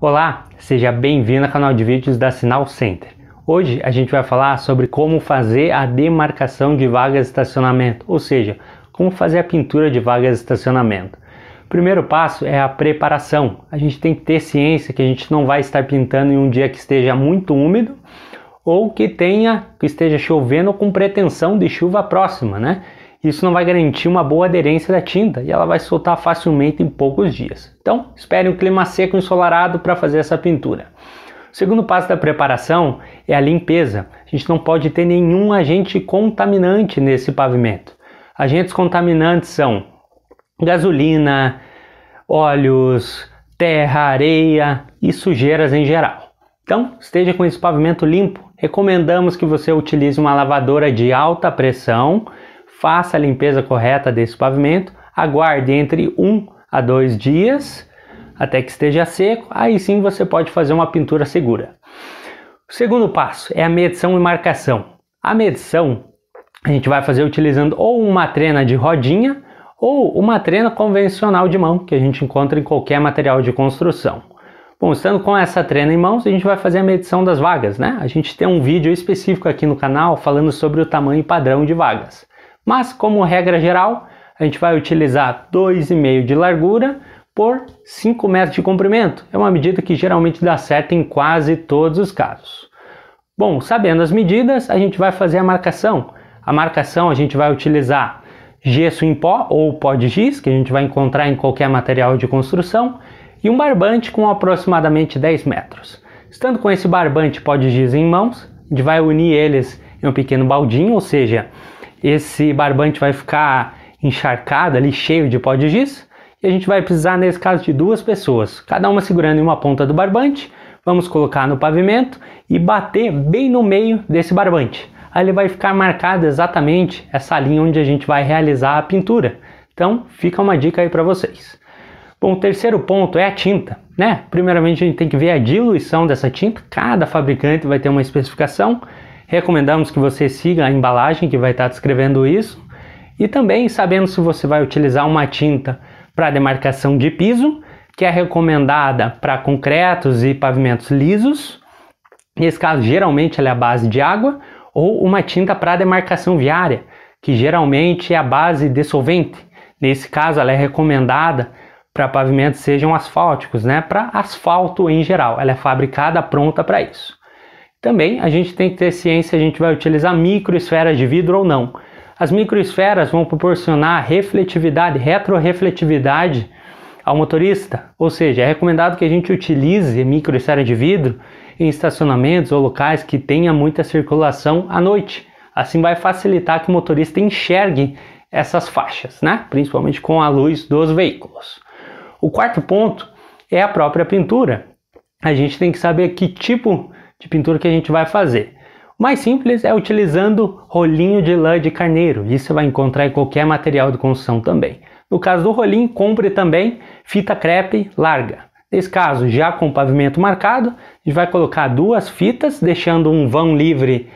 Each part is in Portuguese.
Olá, seja bem-vindo ao canal de vídeos da Sinal Center. Hoje a gente vai falar sobre como fazer a demarcação de vagas de estacionamento, ou seja, como fazer a pintura de vagas de estacionamento. O primeiro passo é a preparação. A gente tem que ter ciência que a gente não vai estar pintando em um dia que esteja muito úmido ou que tenha que esteja chovendo com pretensão de chuva próxima, né? Isso não vai garantir uma boa aderência da tinta e ela vai soltar facilmente em poucos dias. Então, espere um clima seco e ensolarado para fazer essa pintura. O segundo passo da preparação é a limpeza. A gente não pode ter nenhum agente contaminante nesse pavimento. Agentes contaminantes são gasolina, óleos, terra, areia e sujeiras em geral. Então, esteja com esse pavimento limpo. Recomendamos que você utilize uma lavadora de alta pressão faça a limpeza correta desse pavimento, aguarde entre 1 um a 2 dias até que esteja seco, aí sim você pode fazer uma pintura segura. O segundo passo é a medição e marcação. A medição a gente vai fazer utilizando ou uma trena de rodinha ou uma trena convencional de mão que a gente encontra em qualquer material de construção. Bom, estando com essa trena em mãos, a gente vai fazer a medição das vagas, né? A gente tem um vídeo específico aqui no canal falando sobre o tamanho padrão de vagas. Mas, como regra geral, a gente vai utilizar 2,5 de largura por 5 metros de comprimento. É uma medida que geralmente dá certo em quase todos os casos. Bom, sabendo as medidas, a gente vai fazer a marcação. A marcação a gente vai utilizar gesso em pó ou pó de giz, que a gente vai encontrar em qualquer material de construção, e um barbante com aproximadamente 10 metros. Estando com esse barbante pó de giz em mãos, a gente vai unir eles em um pequeno baldinho, ou seja, esse barbante vai ficar encharcado ali, cheio de pó de giz. E a gente vai precisar, nesse caso, de duas pessoas, cada uma segurando em uma ponta do barbante. Vamos colocar no pavimento e bater bem no meio desse barbante. Aí vai ficar marcada exatamente essa linha onde a gente vai realizar a pintura. Então, fica uma dica aí para vocês. Bom, o terceiro ponto é a tinta, né? Primeiramente a gente tem que ver a diluição dessa tinta. Cada fabricante vai ter uma especificação Recomendamos que você siga a embalagem que vai estar descrevendo isso e também sabendo se você vai utilizar uma tinta para demarcação de piso, que é recomendada para concretos e pavimentos lisos. Nesse caso, geralmente ela é a base de água ou uma tinta para demarcação viária, que geralmente é a base de solvente. Nesse caso, ela é recomendada para pavimentos sejam asfálticos, né? Para asfalto em geral, ela é fabricada pronta para isso. Também a gente tem que ter ciência se a gente vai utilizar microesferas de vidro ou não. As microesferas vão proporcionar refletividade, retrorefletividade ao motorista, ou seja, é recomendado que a gente utilize microesfera de vidro em estacionamentos ou locais que tenha muita circulação à noite. Assim vai facilitar que o motorista enxergue essas faixas, né? principalmente com a luz dos veículos. O quarto ponto é a própria pintura. A gente tem que saber que tipo de pintura que a gente vai fazer. O mais simples é utilizando rolinho de lã de carneiro. Isso você vai encontrar em qualquer material de construção também. No caso do rolinho, compre também fita crepe larga. Nesse caso, já com o pavimento marcado, a gente vai colocar duas fitas, deixando um vão livre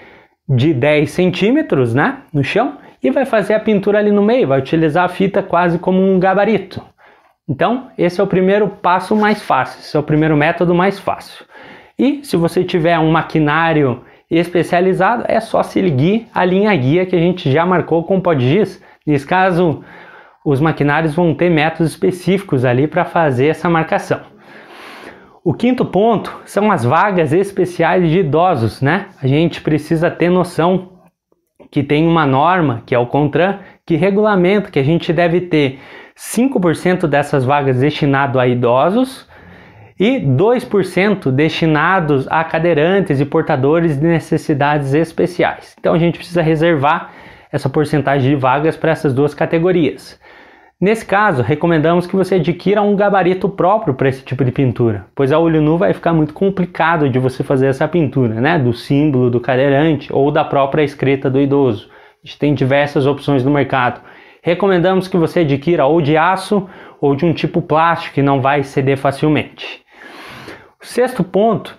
de 10 centímetros né, no chão e vai fazer a pintura ali no meio, vai utilizar a fita quase como um gabarito. Então, esse é o primeiro passo mais fácil, esse é o primeiro método mais fácil. E se você tiver um maquinário especializado, é só seguir a linha guia que a gente já marcou com o PodGIS. Nesse caso, os maquinários vão ter métodos específicos ali para fazer essa marcação. O quinto ponto são as vagas especiais de idosos, né? A gente precisa ter noção que tem uma norma, que é o CONTRAN, que regulamenta que a gente deve ter 5% dessas vagas destinado a idosos e 2% destinados a cadeirantes e portadores de necessidades especiais. Então a gente precisa reservar essa porcentagem de vagas para essas duas categorias. Nesse caso, recomendamos que você adquira um gabarito próprio para esse tipo de pintura, pois a olho nu vai ficar muito complicado de você fazer essa pintura, né? Do símbolo do cadeirante ou da própria escrita do idoso. A gente tem diversas opções no mercado. Recomendamos que você adquira ou de aço ou de um tipo plástico que não vai ceder facilmente. Sexto ponto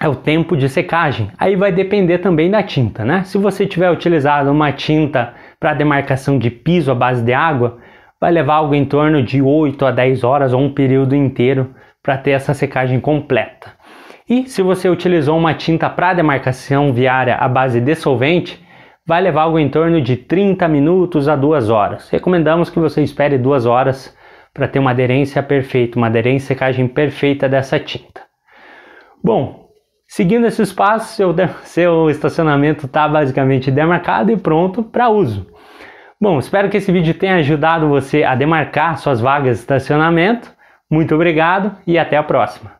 é o tempo de secagem. Aí vai depender também da tinta, né? Se você tiver utilizado uma tinta para demarcação de piso à base de água, vai levar algo em torno de 8 a 10 horas ou um período inteiro para ter essa secagem completa. E se você utilizou uma tinta para demarcação viária à base de solvente, vai levar algo em torno de 30 minutos a 2 horas. Recomendamos que você espere 2 horas para ter uma aderência perfeita, uma aderência secagem perfeita dessa tinta. Bom, seguindo esses passos, seu, seu estacionamento está basicamente demarcado e pronto para uso. Bom, espero que esse vídeo tenha ajudado você a demarcar suas vagas de estacionamento. Muito obrigado e até a próxima!